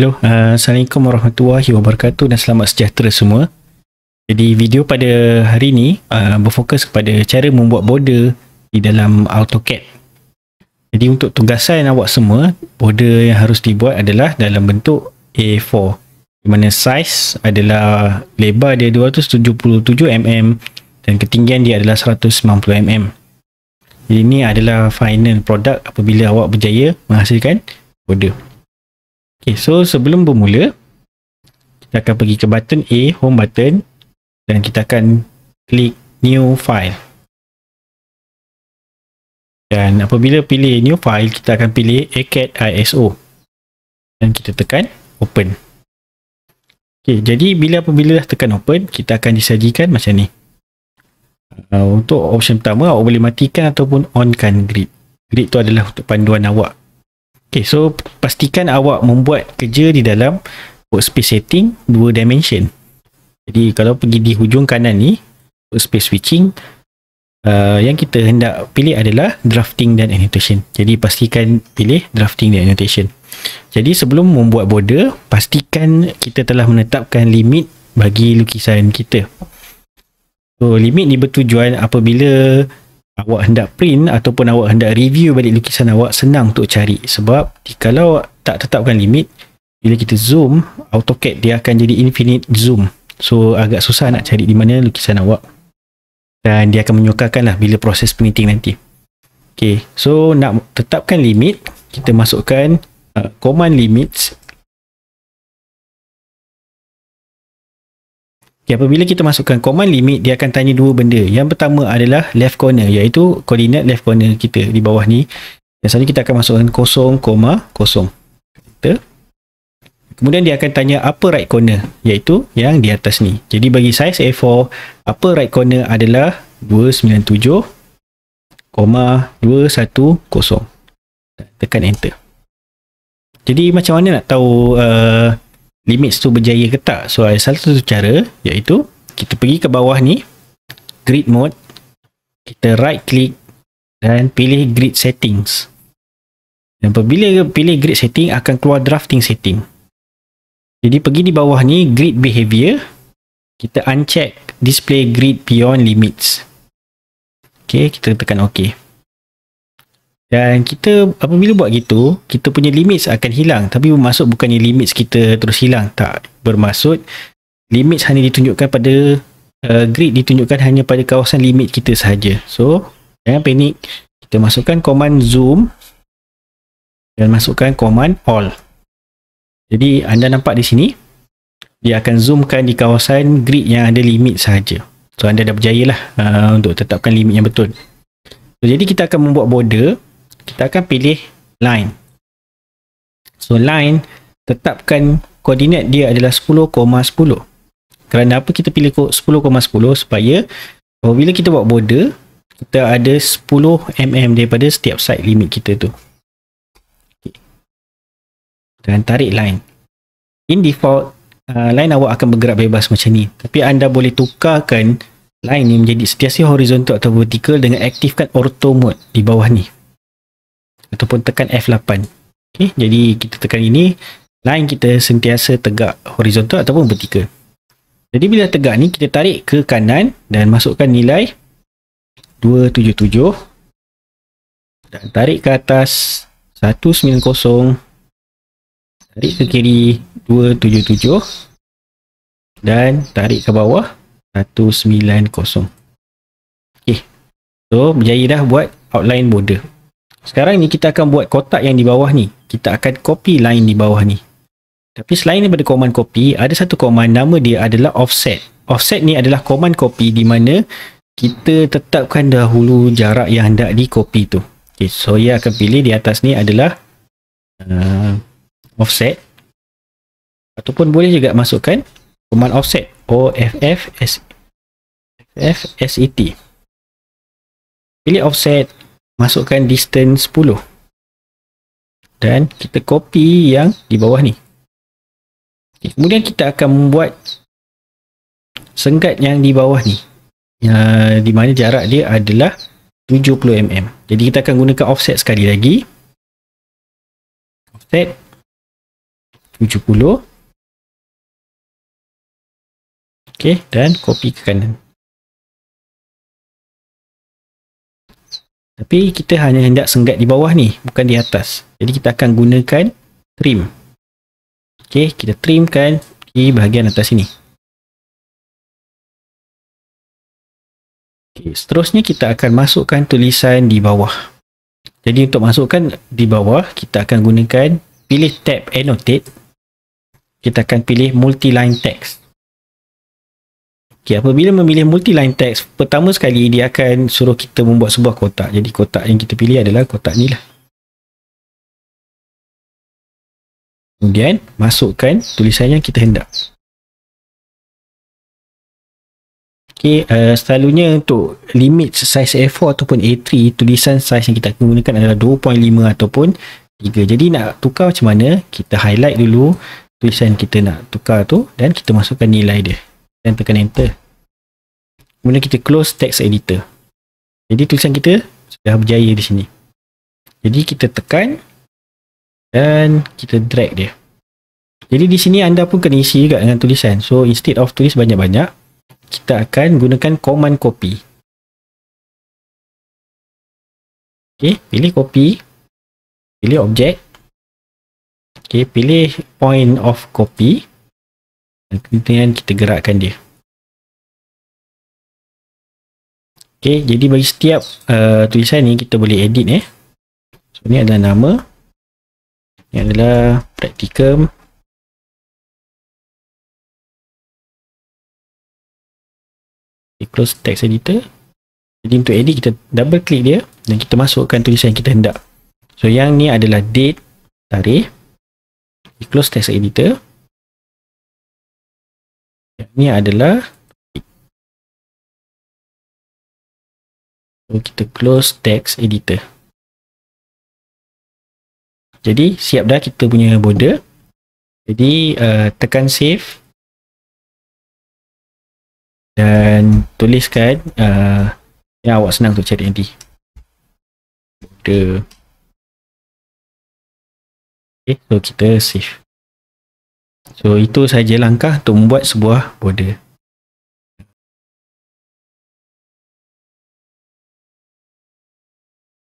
Hello, uh, Assalamualaikum warahmatullahi wabarakatuh dan selamat sejahtera semua. Jadi video pada hari ini uh, eh, berfokus kepada cara membuat border di dalam AutoCAD. Jadi untuk tugasan awak semua, border yang harus dibuat adalah dalam bentuk A4. Di mana size adalah lebar dia 277mm dan ketinggian dia adalah 190mm. Ini adalah final product apabila awak berjaya menghasilkan border. Okay, so sebelum bermula, kita akan pergi ke button A, home button dan kita akan klik new file. Dan apabila pilih new file, kita akan pilih ACAT ISO. Dan kita tekan open. Okay, jadi bila apabila dah tekan open, kita akan disajikan macam ni. Uh, untuk option pertama, awak boleh matikan ataupun onkan grid. Grid tu adalah untuk panduan awak Okay, so pastikan awak membuat kerja di dalam workspace setting 2 dimension. Jadi, kalau pergi di hujung kanan ni, workspace switching, uh, yang kita hendak pilih adalah drafting dan annotation. Jadi, pastikan pilih drafting dan annotation. Jadi, sebelum membuat border, pastikan kita telah menetapkan limit bagi lukisan kita. So, limit ni bertujuan apabila awak hendak print ataupun awak hendak review balik lukisan awak senang untuk cari sebab kalau tak tetapkan limit bila kita zoom AutoCAD dia akan jadi infinite zoom so agak susah nak cari di mana lukisan awak dan dia akan menyukarkan lah bila proses printing nanti ok so nak tetapkan limit kita masukkan uh, command limits Okay, ya, apabila kita masukkan command limit, dia akan tanya dua benda. Yang pertama adalah left corner, iaitu koordinat left corner kita di bawah ni. Dan selanjutnya kita akan masukkan kosong. 0. Kita. Kemudian dia akan tanya apa right corner, iaitu yang di atas ni. Jadi bagi size A4, apa right corner adalah koma 297,210. Tekan enter. Jadi macam mana nak tahu... Uh, Limit tu berjaya ke tak. So, ada satu cara iaitu kita pergi ke bawah ni, grid mode, kita right click dan pilih grid settings. Dan apabila pilih grid setting, akan keluar drafting setting. Jadi, pergi di bawah ni, grid behavior, kita uncheck display grid beyond limits. Okay, kita tekan OK. Dan kita apabila buat gitu, kita punya limits akan hilang. Tapi bermaksud bukannya limits kita terus hilang. Tak. Bermaksud limits hanya ditunjukkan pada uh, grid ditunjukkan hanya pada kawasan limit kita sahaja. So, jangan panik. Kita masukkan command zoom dan masukkan command all. Jadi anda nampak di sini, dia akan zoomkan di kawasan grid yang ada limit sahaja. So anda dah berjaya lah uh, untuk tetapkan limit yang betul. So, jadi kita akan membuat border kita akan pilih line. So line tetapkan koordinat dia adalah 10, 10. Kerana apa kita pilih 10, 10 supaya apabila kita buat border, kita ada 10 mm daripada setiap side limit kita tu. Dan tarik line. In default, uh, line awak akan bergerak bebas macam ni. Tapi anda boleh tukarkan line ni menjadi setiasa horizontal atau vertikal dengan aktifkan ortho mode di bawah ni ataupun tekan F8 okay, jadi kita tekan ini line kita sentiasa tegak horizontal ataupun vertikal jadi bila tegak ni kita tarik ke kanan dan masukkan nilai 277 dan tarik ke atas 190 tarik ke kiri 277 dan tarik ke bawah 190 ok so berjaya dah buat outline border sekarang ni kita akan buat kotak yang di bawah ni. Kita akan copy line di bawah ni. Tapi selain daripada command copy, ada satu command nama dia adalah offset. Offset ni adalah command copy di mana kita tetapkan dahulu jarak yang hendak di copy tu. Okay, so ia akan pilih di atas ni adalah uh, offset. Ataupun boleh juga masukkan command offset. O-F-F-S-E-T. Pilih offset masukkan distance 10 dan kita copy yang di bawah ni okay. kemudian kita akan membuat sengkat yang di bawah ni uh, di mana jarak dia adalah 70mm jadi kita akan gunakan offset sekali lagi offset 70 ok dan copy ke kanan Tapi kita hanya hendak senggat di bawah ni, bukan di atas. Jadi kita akan gunakan trim. Okey, kita trimkan di bahagian atas sini. Okey, seterusnya kita akan masukkan tulisan di bawah. Jadi untuk masukkan di bawah, kita akan gunakan pilih tab annotate. Kita akan pilih multi line text. Okay, apabila memilih multi-line text, pertama sekali dia akan suruh kita membuat sebuah kotak. Jadi kotak yang kita pilih adalah kotak ni lah. Kemudian masukkan tulisan yang kita hendak. Okay, uh, selalunya untuk limit size A4 ataupun A3, tulisan size yang kita akan gunakan adalah 2.5 ataupun 3. Jadi nak tukar macam mana, kita highlight dulu tulisan kita nak tukar tu dan kita masukkan nilai dia dan tekan enter kemudian kita close text editor jadi tulisan kita sudah berjaya di sini jadi kita tekan dan kita drag dia jadi di sini anda pun kena isi juga dengan tulisan so instead of tulis banyak-banyak kita akan gunakan command copy ok pilih copy pilih objek ok pilih point of copy kemudian kita gerakkan dia. Okey, jadi bagi setiap uh, tulisan ni kita boleh edit eh. So ni adalah nama. Ini adalah praktikum. Okay, close text editor. Jadi untuk edit kita double click dia dan kita masukkan tulisan yang kita hendak. So yang ni adalah date, tarikh. Okay, close text editor ni adalah so, kita close text editor jadi siap dah kita punya border jadi uh, tekan save dan tuliskan uh, yang awak senang untuk cari nanti border Okay, so kita save So itu saja langkah untuk membuat sebuah border.